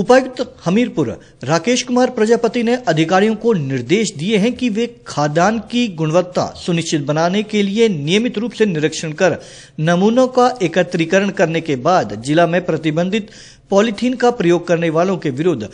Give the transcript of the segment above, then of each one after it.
उपायुक्त हमीरपुर राकेश कुमार प्रजापति ने अधिकारियों को निर्देश दिए हैं कि वे खादान की गुणवत्ता सुनिश्चित बनाने के लिए नियमित रूप से निरीक्षण कर नमूनों का एकत्रीकरण करने के बाद जिला में प्रतिबंधित पॉलीथीन का प्रयोग करने वालों के विरुद्ध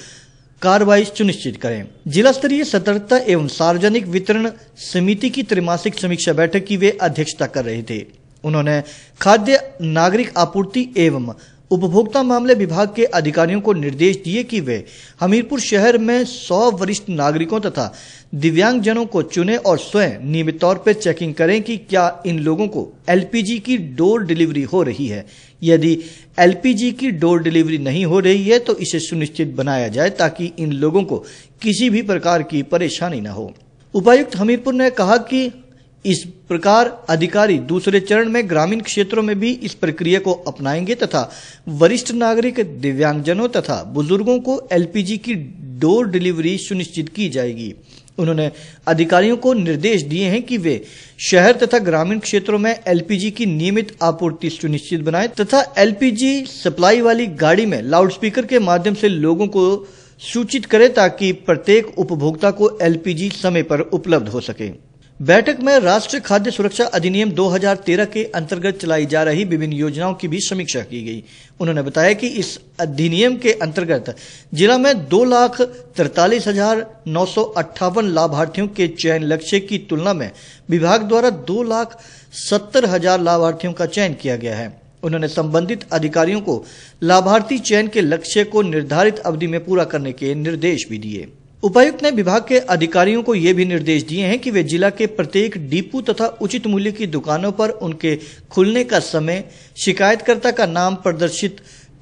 कार्रवाई सुनिश्चित करें जिला स्तरीय सतर्कता एवं सार्वजनिक वितरण समिति की त्रिमासिक समीक्षा बैठक की वे अध्यक्षता कर रहे थे उन्होंने खाद्य नागरिक आपूर्ति एवं उपभोक्ता मामले विभाग के अधिकारियों को निर्देश दिए कि वे हमीरपुर शहर में 100 वरिष्ठ नागरिकों तथा दिव्यांगजनों को चुने और स्वयं नियमित तौर पर चेकिंग करें कि क्या इन लोगों को एलपीजी की डोर डिलीवरी हो रही है यदि एलपीजी की डोर डिलीवरी नहीं हो रही है तो इसे सुनिश्चित बनाया जाए ताकि इन लोगों को किसी भी प्रकार की परेशानी न हो उपायुक्त हमीरपुर ने कहा कि इस प्रकार अधिकारी दूसरे चरण में ग्रामीण क्षेत्रों में भी इस प्रक्रिया को अपनाएंगे तथा वरिष्ठ नागरिक दिव्यांगजनों तथा बुजुर्गों को एलपीजी की डोर डिलीवरी सुनिश्चित की जाएगी उन्होंने अधिकारियों को निर्देश दिए हैं कि वे शहर तथा ग्रामीण क्षेत्रों में एलपीजी की नियमित आपूर्ति सुनिश्चित बनाएं तथा एलपीजी सप्लाई वाली गाड़ी में लाउडस्पीकर के माध्यम से लोगों को सूचित करें ताकि प्रत्येक उपभोक्ता को एलपीजी समय पर उपलब्ध हो सके बैठक में राष्ट्रीय खाद्य सुरक्षा अधिनियम 2013 के अंतर्गत चलाई जा रही विभिन्न योजनाओं की भी समीक्षा की गई उन्होंने बताया कि इस अधिनियम के अंतर्गत जिला में दो लाख तिरतालीस हजार नौ सौ अट्ठावन लाभार्थियों के चयन लक्ष्य की तुलना में विभाग द्वारा दो लाख सत्तर हजार लाभार्थियों का चयन किया गया है उन्होंने संबंधित अधिकारियों को लाभार्थी चयन के लक्ष्य को निर्धारित अवधि में पूरा करने के निर्देश भी दिए उपायुक्त ने विभाग के अधिकारियों को ये भी निर्देश दिए हैं कि वे जिला के प्रत्येक डिपू तथा उचित मूल्य की दुकानों पर उनके खुलने का समय शिकायतकर्ता का नाम प्रदर्शित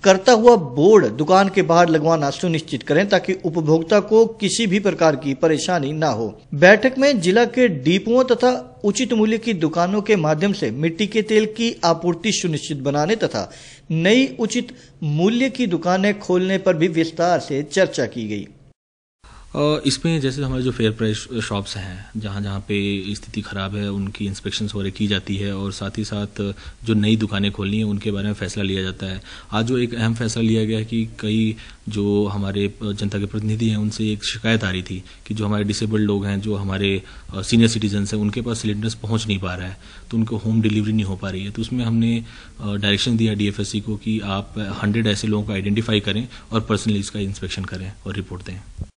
करता हुआ बोर्ड दुकान के बाहर लगवाना सुनिश्चित करें ताकि उपभोक्ता को किसी भी प्रकार की परेशानी ना हो बैठक में जिला के डिपुओं तथा उचित मूल्य की दुकानों के माध्यम से मिट्टी के तेल की आपूर्ति सुनिश्चित बनाने तथा नई उचित मूल्य की दुकानें खोलने पर भी विस्तार से चर्चा की गई इसमें जैसे हमारे जो फेयर प्राइस शॉप्स हैं जहाँ जहाँ पे स्थिति ख़राब है उनकी इंस्पेक्शंस वगैरह की जाती है और साथ ही साथ जो नई दुकानें खोलनी है उनके बारे में फैसला लिया जाता है आज जो एक अहम फैसला लिया गया है कि कई जो हमारे जनता के प्रतिनिधि हैं उनसे एक शिकायत आ रही थी कि जो हमारे डिसेबल्ड लोग हैं जो हमारे सीनियर सिटीजन्स हैं उनके पास सिलेंडर्स पहुँच नहीं पा रहा है तो उनको होम डिलीवरी नहीं हो पा रही है तो उसमें हमने डायरेक्शन दिया डी को कि आप हंड्रेड ऐसे लोगों को आइडेंटिफाई करें और पर्सनली इसका इंस्पेक्शन करें और रिपोर्ट दें